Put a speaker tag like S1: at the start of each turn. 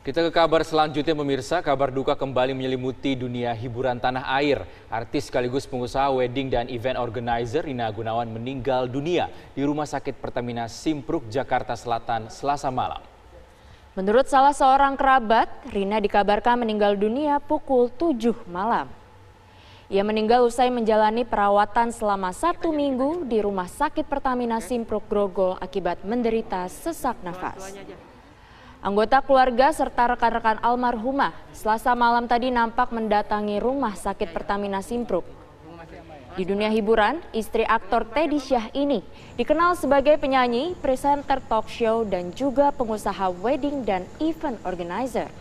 S1: Kita ke kabar selanjutnya pemirsa, kabar duka kembali menyelimuti dunia hiburan tanah air. Artis sekaligus pengusaha wedding dan event organizer Rina Gunawan meninggal dunia di Rumah Sakit Pertamina Simpruk, Jakarta Selatan, Selasa malam.
S2: Menurut salah seorang kerabat, Rina dikabarkan meninggal dunia pukul 7 malam. Ia meninggal usai menjalani perawatan selama satu minggu di Rumah Sakit Pertamina Simpruk Grogol akibat menderita sesak nafas. Anggota keluarga serta rekan-rekan almarhumah selasa malam tadi nampak mendatangi rumah sakit Pertamina Simpruk. Di dunia hiburan, istri aktor Teddy Syah ini dikenal sebagai penyanyi, presenter talk show, dan juga pengusaha wedding dan event organizer.